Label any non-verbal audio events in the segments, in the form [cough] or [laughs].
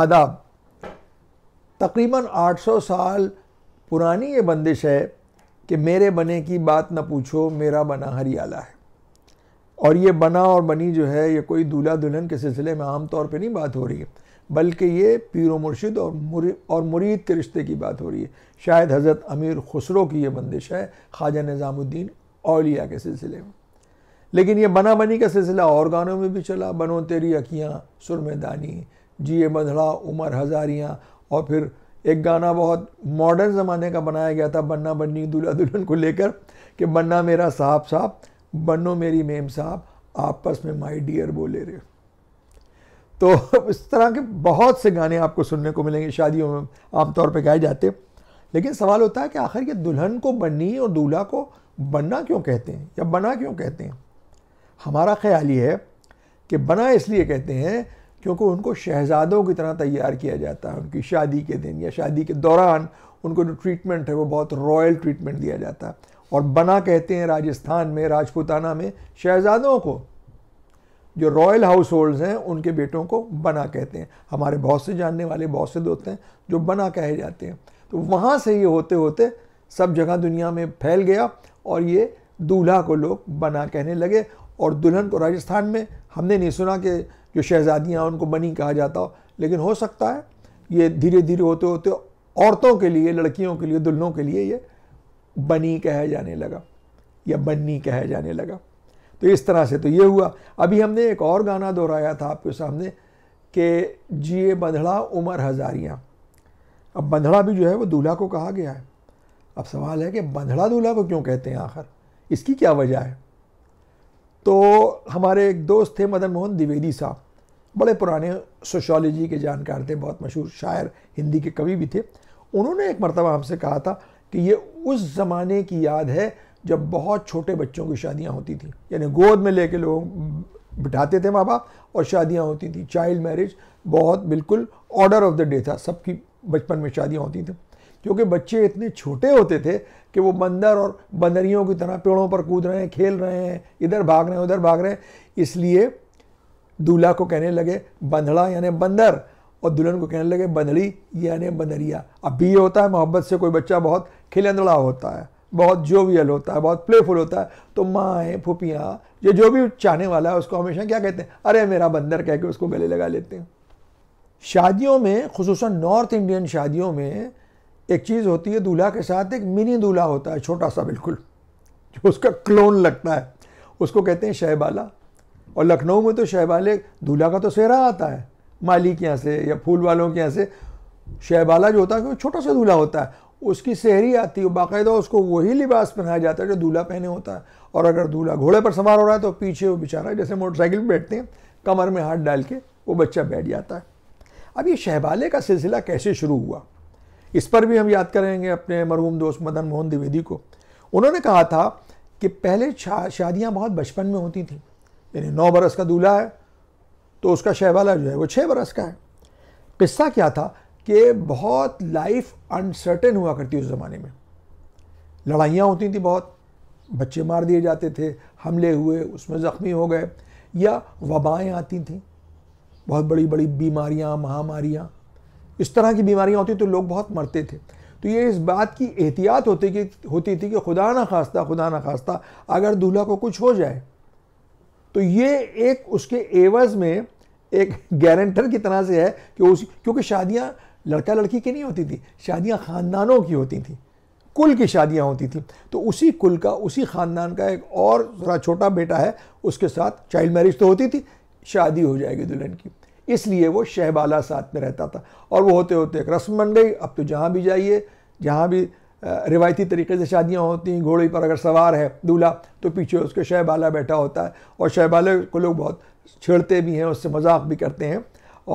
आदाब तकरीबन 800 साल पुरानी ये बंदिश है कि मेरे बने की बात ना पूछो मेरा बना हरियाला है और ये बना और बनी जो है ये कोई दूल्हा दुल्हन के सिलसिले में आम तौर पे नहीं बात हो रही है बल्कि ये पीर मुर्शिद और मुरी और मुरीद के रिश्ते की बात हो रही है शायद हज़रत अमीर खुसरो की ये बंदिश है ख्वाजा निज़ामुद्दीन औलिया के सिलसिले में लेकिन ये बना बनी का सिलसिला और गानों में भी चला बनो तेरी अखियाँ सुरमेदानी जी ए मधड़ा उमर हज़ारियाँ और फिर एक गाना बहुत मॉडर्न ज़माने का बनाया गया था बन्ना बन्नी दूल्हा दुल्हन को लेकर कि बन्ना मेरा साहब साहब बन्नो मेरी मेम साहब आपस में माई डियर बोले रे तो इस तरह के बहुत से गाने आपको सुनने को मिलेंगे शादियों में आमतौर पर गाए जाते लेकिन सवाल होता है कि आखिर ये दुल्हन को बन्नी और दूल्हा को बनना क्यों कहते हैं या बना क्यों कहते हैं हमारा ख्याल ये है कि बना इसलिए कहते हैं क्योंकि उनको शहजादों की तरह तैयार किया जाता है उनकी शादी के दिन या शादी के दौरान उनको जो ट्रीटमेंट है वो बहुत रॉयल ट्रीटमेंट दिया जाता है और बना कहते हैं राजस्थान में राजपूताना में शहजादों को जो रॉयल हाउस होल्ड्स हैं उनके बेटों को बना कहते हैं हमारे बहुत से जानने वाले बहुत से दोस्त हैं जो बना कहे जाते हैं तो वहाँ से ये होते होते सब जगह दुनिया में फैल गया और ये दूल्हा को लोग बना कहने लगे और दुल्हन को राजस्थान में हमने नहीं सुना कि जो शहज़ादियाँ उनको बनी कहा जाता हो लेकिन हो सकता है ये धीरे धीरे होते होते औरतों के लिए लड़कियों के लिए दुल्हनों के लिए ये बनी कहे जाने लगा या बन्नी कहे जाने लगा तो इस तरह से तो ये हुआ अभी हमने एक और गाना दोहराया था आपके सामने कि जिए बंधड़ा उमर हज़ारियाँ अब बंधड़ा भी जो है वो दूल्हा को कहा गया है अब सवाल है कि बंधड़ा दूल्हा को क्यों कहते हैं आखिर इसकी क्या वजह है तो हमारे एक दोस्त थे मदन मोहन द्विवेदी साहब बड़े पुराने सोशोलॉजी के जानकार थे बहुत मशहूर शायर हिंदी के कवि भी थे उन्होंने एक मरतबा हमसे कहा था कि ये उस ज़माने की याद है जब बहुत छोटे बच्चों की शादियाँ होती थी यानी गोद में लेके लोग बिठाते थे माँ बाप और शादियाँ होती थी चाइल्ड मैरिज बहुत बिल्कुल ऑर्डर ऑफ द डे था सबकी बचपन में शादियाँ होती थी क्योंकि बच्चे इतने छोटे होते थे कि वो बंदर और बंदरियों की तरह पेड़ों पर कूद रहे हैं खेल रहे हैं इधर भाग रहे हैं उधर भाग रहे हैं इसलिए दूल्हा को कहने लगे बंधड़ा यानी बंदर और दुल्हन को कहने लगे बंदड़ी यानी बंदरिया अब भी ये होता है मोहब्बत से कोई बच्चा बहुत खिलंदड़ा होता है बहुत जोवियल होता है बहुत प्लेफुल होता है तो माएँ फूपियाँ ये जो भी चाहने वाला है उसको हमेशा क्या कहते हैं अरे मेरा बंदर कह के उसको गले लगा लेते हैं शादियों में खसूस नॉर्थ इंडियन शादियों में एक चीज़ होती है दूल्हा के साथ एक मिनी दूल्हा होता है छोटा सा बिल्कुल जो उसका क्लोन लगता है उसको कहते हैं शहबाला और लखनऊ में तो शहबाले दूल्हा का तो सेहरा आता है माली के यहाँ से या फूल वालों के यहाँ से शहबाला जो होता है वो छोटा सा दूल्हा होता है उसकी सेहरी आती है बाकायदा उसको वही लिबास पहनाया जाता है जो दूल्हा पहने होता है और अगर दूल्हा घोड़े पर सवार हो रहा है तो पीछे वो बेचारा जैसे मोटरसाइकिल पर बैठते हैं कमर में हाथ डाल के वो बच्चा बैठ जाता है अब ये शहबाले का सिलसिला कैसे शुरू हुआ इस पर भी हम याद करेंगे अपने मरहूम दोस्त मदन मोहन द्विवेदी को उन्होंने कहा था कि पहले शादियाँ बहुत बचपन में होती थी यानी नौ बरस का दूल्हा है तो उसका शहवाला जो है वो छः बरस का है किस्सा क्या था कि बहुत लाइफ अनसर्टेन हुआ करती उस ज़माने में लड़ाइयाँ होती थी बहुत बच्चे मार दिए जाते थे हमले हुए उसमें ज़ख्मी हो गए या वबाएँ आती थी बहुत बड़ी बड़ी बीमारियाँ महामारियाँ इस तरह की बीमारियाँ होती तो लोग बहुत मरते थे तो ये इस बात की एहतियात होती कि होती थी कि खुदा ना खास्ता खुदा ना खास्ता अगर दूल्हा को कुछ हो जाए तो ये एक उसके एवज़ में एक गारंटर की तरह से है कि उस क्योंकि शादियाँ लड़का लड़की की नहीं होती थी शादियाँ ख़ानदानों की होती थी कुल की शादियाँ होती थी तो उसी कुल का उसी ख़ानदान का एक और ज़रा छोटा बेटा है उसके साथ चाइल्ड मैरिज तो होती थी शादी हो जाएगी दुल्हन की इसलिए वो शहबाला साथ में रहता था और वो होते होते एक रस्म बन गई अब तो जहाँ भी जाइए जहाँ भी रिवायती तरीके से शादियाँ होती हैं घोड़े पर अगर सवार है दूल्हा तो पीछे उसके शहबाला बैठा होता है और शहबाले को लोग बहुत छेड़ते भी हैं उससे मजाक भी करते हैं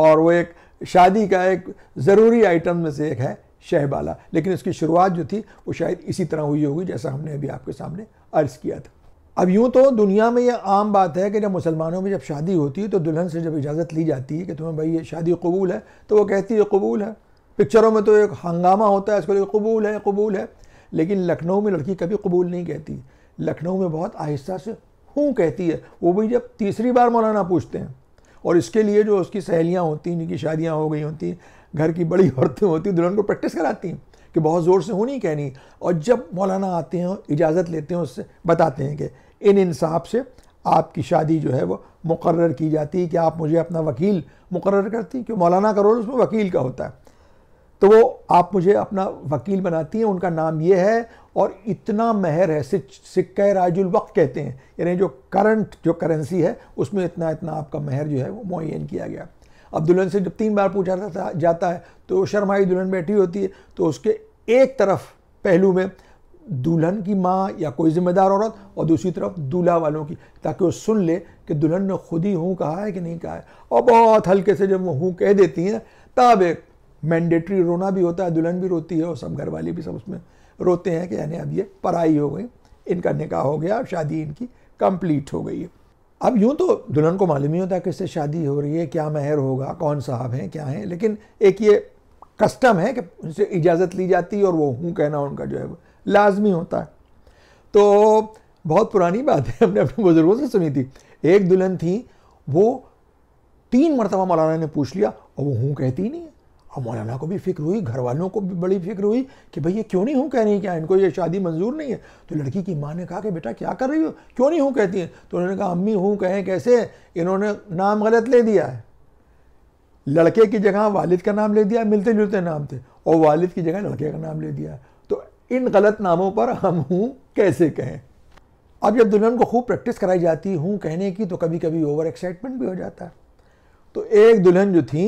और वो एक शादी का एक ज़रूरी आइटम में से एक है शहबाला लेकिन इसकी शुरुआत जो थी वो शायद इसी तरह हुई होगी जैसा हमने अभी आपके सामने अर्ज़ किया था अब यूँ तो दुनिया में ये आम बात है कि जब मुसलमानों में जब शादी होती है तो दुल्हन से जब इजाज़त ली जाती है कि तुम्हें भाई ये शादी कबूल है तो वो कहती है कबूल है पिक्चरों में तो एक हंगामा होता है इसको लेकर कबूल है कबूल है लेकिन लखनऊ में लड़की कभी कबूल नहीं कहती लखनऊ में बहुत आहिस्ता से हूँ कहती है वो भी जब तीसरी बार मौलाना पूछते हैं और इसके लिए जो उसकी सहेलियाँ होती हैं जिनकी शादियाँ हो गई होती हैं घर की बड़ी औरतें होती दुल्हन को प्रैक्टिस कराती हैं कि बहुत ज़ोर से हो नहीं कहनी और जब मौलाना आते हैं इजाज़त लेते हैं उससे बताते हैं कि इन इंसाफ से आपकी शादी जो है वो मुकर की जाती है कि आप मुझे अपना वकील मुकर करती क्यों मौलाना का रोल उसमें वकील का होता है तो वो आप मुझे अपना वकील बनाती हैं उनका नाम ये है और इतना महर है सिक्के राजुल वक्त कहते हैं यानी जो करंट जो करेंसी है उसमें इतना इतना आपका महर जो है वो मुन किया गया अब दुल्हन से जब तीन बार पूछा जाता है तो शर्माई दुल्हन बैठी होती है तो उसके एक तरफ पहलू में दुल्हन की माँ या कोई जिम्मेदार औरत और दूसरी तरफ दूल्हा वालों की ताकि वो सुन ले कि दुल्हन ने खुद ही हूँ कहा है कि नहीं कहा है और बहुत हल्के से जब वो हूँ कह देती हैं तब एक मैंडेटरी रोना भी होता है दुल्हन भी रोती है और सब घर वाले भी सब उसमें रोते हैं कि यानी अब ये पराई हो गई इनका निकाह हो गया शादी इनकी कंप्लीट हो गई है अब यूँ तो दुल्हन को मालूम ही होता है किससे शादी हो रही है क्या महर होगा कौन साहब हैं क्या हैं लेकिन एक ये कस्टम है कि उनसे इजाज़त ली जाती है और वो हूँ कहना उनका जो है लाजमी होता है तो बहुत पुरानी बात है हमने अपने बुज़ुर्गों से सुनी थी एक दुल्हन थी वो तीन मरतबा मौलाना ने पूछ लिया और वो हूँ कहती नहीं है और मौलाना को भी फिक्र हुई घर वालों को भी बड़ी फिक्र हुई कि भाई ये क्यों नहीं हूँ कह रही क्या इनको ये शादी मंजूर नहीं है तो लड़की की माँ ने कहा कि बेटा क्या कर रही हो क्यों नहीं हूँ कहती हैं तो उन्होंने कहा अम्मी हूँ कहें कैसे इन्होंने नाम गलत ले दिया है लड़के की जगह वालिद का नाम ले दिया मिलते जुलते नाम थे और वालिद की जगह लड़के का नाम ले दिया इन गलत नामों पर हम हूँ कैसे कहें अब जब दुल्हन को खूब प्रैक्टिस कराई जाती हूँ कहने की तो कभी कभी ओवर एक्साइटमेंट भी हो जाता है तो एक दुल्हन जो थी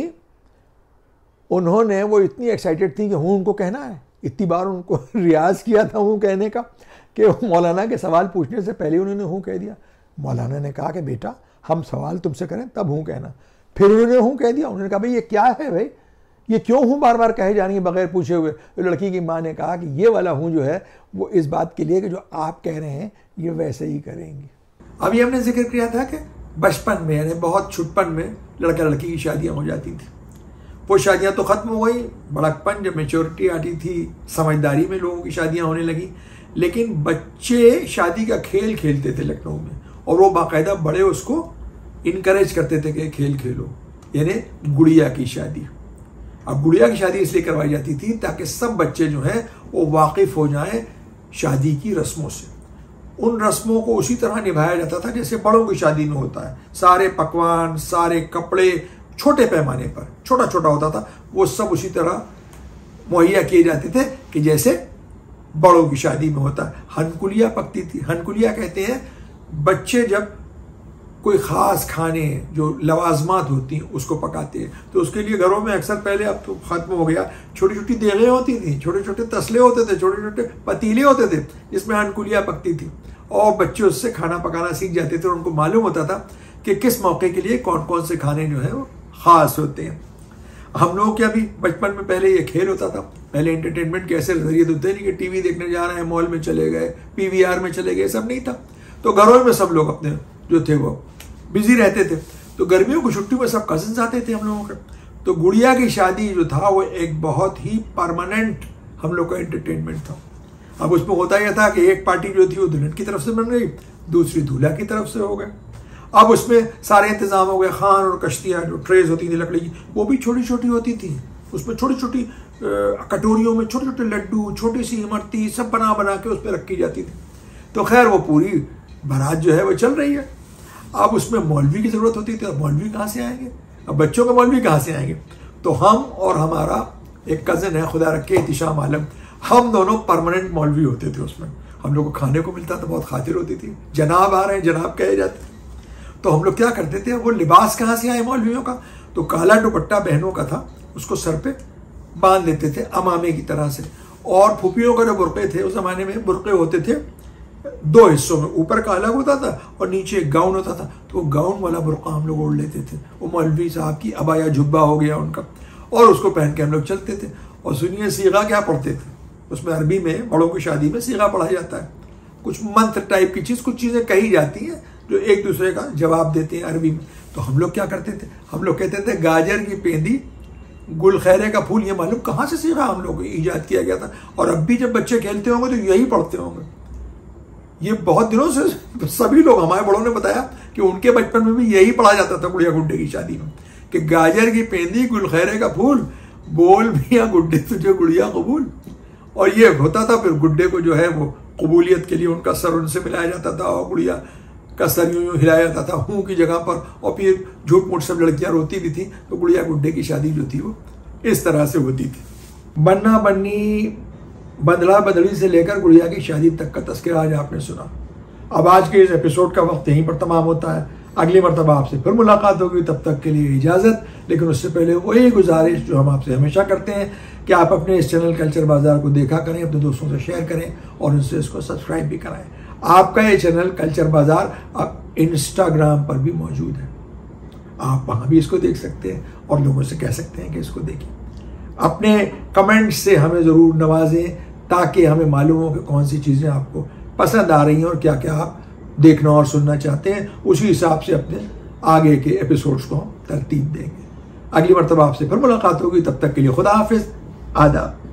उन्होंने वो इतनी एक्साइटेड थी कि हूँ उनको कहना है इतनी बार उनको [laughs] रियाज किया था हूँ कहने का कि मौलाना के सवाल पूछने से पहले उन्होंने हूँ कह दिया मौलाना ने कहा कि बेटा हम सवाल तुमसे करें तब हूँ कहना फिर उन्होंने हूँ कह दिया उन्होंने कहा भाई ये क्या है भाई ये क्यों हूँ बार बार कहे जाने के बगैर पूछे हुए तो लड़की की माँ ने कहा कि ये वाला हूँ जो है वो इस बात के लिए कि जो आप कह रहे हैं ये वैसे ही करेंगे अभी हमने जिक्र किया था कि बचपन में यानी बहुत छुटपन में लड़का लड़की की शादियाँ हो जाती थी वो शादियाँ तो ख़त्म हो गई बड़कपन जब मेच्योरिटी आती थी समझदारी में लोगों की शादियाँ होने लगी लेकिन बच्चे शादी का खेल खेलते थे लखनऊ में और वो बाकायदा बड़े उसको इनक्रेज करते थे कि खेल खेलो यानी गुड़िया की शादी अब गुड़िया की शादी इसलिए करवाई जाती थी ताकि सब बच्चे जो हैं वो वाकिफ हो जाएं शादी की रस्मों से उन रस्मों को उसी तरह निभाया जाता था जैसे बड़ों की शादी में होता है सारे पकवान सारे कपड़े छोटे पैमाने पर छोटा छोटा होता था वो सब उसी तरह मुहैया किए जाते थे कि जैसे बड़ों की शादी में होता है हनकुलिया पकती थी हनकुलिया कहते हैं बच्चे जब कोई ख़ास खाने जो लवाजमात होती हैं उसको पकाते हैं तो उसके लिए घरों में अक्सर पहले अब तो ख़त्म हो गया छोटी छोटी देगें होती थी छोटे छोटे तसले होते थे छोटे छोटे पतीले होते थे जिसमें अनकुलियाँ पकती थी और बच्चे उससे खाना पकाना सीख जाते थे और उनको मालूम होता था कि किस मौके के लिए कौन कौन से खाने जो है वो ख़ास होते हैं हम लोगों के अभी बचपन में पहले ये खेल होता था पहले इंटरटेनमेंट के ऐसे जरिए तो थे नहीं कि टीवी देखने जा रहे हैं मॉल में चले गए पीवीआर में चले गए सब नहीं था तो घरों में सब लोग अपने जो थे वो बिजी रहते थे तो गर्मियों की छुट्टी में सब कजिन्स आते थे हम लोगों के तो गुड़िया की शादी जो था वो एक बहुत ही परमानेंट हम लोग का एंटरटेनमेंट था अब उसमें होता यह था कि एक पार्टी जो थी वो दुल्हन की तरफ से बन गई दूसरी दूल्हा की तरफ से हो गए अब उसमें सारे इंतज़ाम हो गए खान और कश्तियाँ जो ट्रेज होती थी लकड़ी की वो भी छोटी छोटी होती थी उसमें छोटी छोटी कटोरियों में छोटे छोटे लड्डू छोटी सी इमरती सब बना बना के उस पर रखी जाती थी तो खैर वो पूरी बारात जो है वो चल रही है अब उसमें मौलवी की ज़रूरत होती थी तो मौलवी कहाँ से आएंगे अब बच्चों का मौलवी कहाँ से आएंगे तो हम और हमारा एक कज़न है खुदा रखे इतिशाम आलम हम दोनों परमानेंट मौलवी होते थे उसमें हम लोग को खाने को मिलता था बहुत खातिर होती थी जनाब आ रहे हैं जनाब कहे जाते तो हम लोग क्या करते थे वो लिबास कहाँ से आए मौलवियों का तो काला दुपट्टा बहनों का था उसको सर पे बांध लेते थे अमामे की तरह से और फूफियों का जो बुरके थे उस ज़माने में बुरके होते थे दो हिस्सों में ऊपर का अलग होता था और नीचे एक गाउन होता था तो वो गाउन वाला बुरका हम लोग ओढ़ लेते थे वो मौलवी साहब की अबाया झुब्बा हो गया उनका और उसको पहन के हम लोग चलते थे और सुनिए सीगा क्या पढ़ते थे उसमें अरबी में बड़ों की शादी में सीगा पढ़ा जाता है कुछ मंत्र टाइप की चीज़ कुछ चीज़ें कही जाती हैं जो एक दूसरे का जवाब देते हैं अरबी में तो हम लोग क्या करते थे हम लोग कहते थे गाजर की पेंदी गुल खैरे का फूल ये मालूम कहाँ से सीखा हम लोग ईजाद किया गया था और अब भी जब बच्चे खेलते होंगे तो यही पढ़ते होंगे ये बहुत दिनों से सभी लोग हमारे बड़ों ने बताया कि उनके बचपन में भी यही पढ़ा जाता था गुड़िया गुड्डे की शादी में कि गाजर की पेंदी गुलखैरे का फूल बोल मियाँ गुड्डे तुझे गुड़िया कबूल और ये होता था फिर गुड्डे को जो है वो कबूलियत के लिए उनका सर उनसे मिलाया जाता था और गुड़िया का सर यूं यूं हिलाया जाता था हूँ की जगह पर और फिर झूठ मूठ सब लड़कियाँ रोती भी थी तो गुड़िया गुड्डे की शादी जो थी वो इस तरह से होती थी बन्ना बन्नी बदला बदली से लेकर गुड़िया की शादी तक का तस्करा आज आपने सुना अब आज के इस एपिसोड का वक्त यहीं पर तमाम होता है अगली मरतबा आपसे फिर मुलाकात होगी तब तक के लिए इजाज़त लेकिन उससे पहले वही गुजारिश जो हम आपसे हमेशा करते हैं कि आप अपने इस चैनल कल्चर बाजार को देखा करें अपने दोस्तों से शेयर करें और उनसे इसको सब्सक्राइब भी कराएं आपका ये चैनल कल्चर बाजार अब इंस्टाग्राम पर भी मौजूद है आप वहाँ भी इसको देख सकते हैं और लोगों से कह सकते हैं कि इसको देखें अपने कमेंट्स से हमें ज़रूर नवाजें ताकि हमें मालूम हो कि कौन सी चीज़ें आपको पसंद आ रही हैं और क्या क्या आप देखना और सुनना चाहते हैं उसी हिसाब से अपने आगे के एपिसोड्स को हम तरतीब देंगे अगली मरतबा आपसे फिर मुलाकात होगी तब तक के लिए खुदा हाफिज आदाब